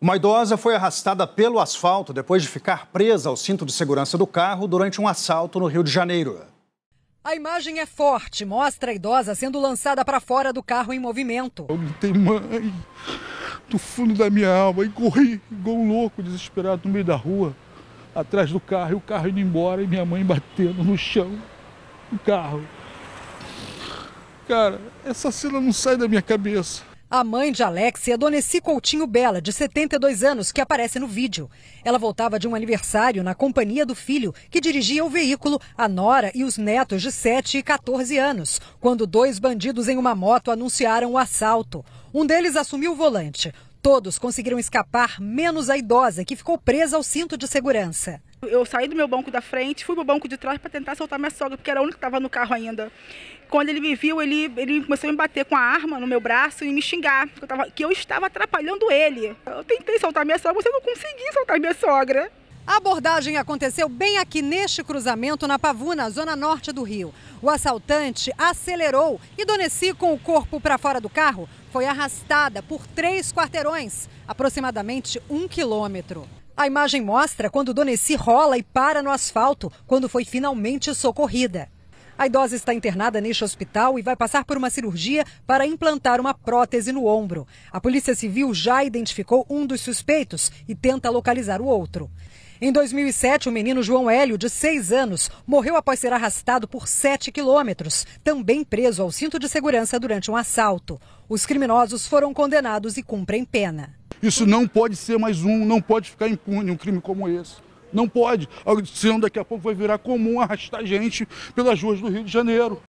Uma idosa foi arrastada pelo asfalto depois de ficar presa ao cinto de segurança do carro durante um assalto no Rio de Janeiro. A imagem é forte, mostra a idosa sendo lançada para fora do carro em movimento. Eu gritei, mãe, do fundo da minha alma, e corri igual um louco, desesperado, no meio da rua, atrás do carro, e o carro indo embora, e minha mãe batendo no chão do carro. Cara, essa cena não sai da minha cabeça. A mãe de Alexia é Doneci Coutinho Bela, de 72 anos, que aparece no vídeo. Ela voltava de um aniversário na companhia do filho, que dirigia o veículo, a nora e os netos de 7 e 14 anos, quando dois bandidos em uma moto anunciaram o assalto. Um deles assumiu o volante. Todos conseguiram escapar, menos a idosa, que ficou presa ao cinto de segurança. Eu saí do meu banco da frente, fui pro banco de trás para tentar soltar minha sogra, porque era a única que estava no carro ainda. Quando ele me viu, ele, ele começou a me bater com a arma no meu braço e me xingar, que eu, tava, que eu estava atrapalhando ele. Eu tentei soltar minha sogra, mas eu não consegui soltar minha sogra. A abordagem aconteceu bem aqui neste cruzamento, na Pavuna, zona norte do Rio. O assaltante acelerou e Doneci, com o corpo para fora do carro, foi arrastada por três quarteirões, aproximadamente um quilômetro. A imagem mostra quando Doneci rola e para no asfalto, quando foi finalmente socorrida. A idosa está internada neste hospital e vai passar por uma cirurgia para implantar uma prótese no ombro. A Polícia Civil já identificou um dos suspeitos e tenta localizar o outro. Em 2007, o menino João Hélio, de 6 anos, morreu após ser arrastado por 7 quilômetros, também preso ao cinto de segurança durante um assalto. Os criminosos foram condenados e cumprem pena. Isso não pode ser mais um, não pode ficar impune um crime como esse. Não pode, audição daqui a pouco vai virar comum arrastar gente pelas ruas do Rio de Janeiro.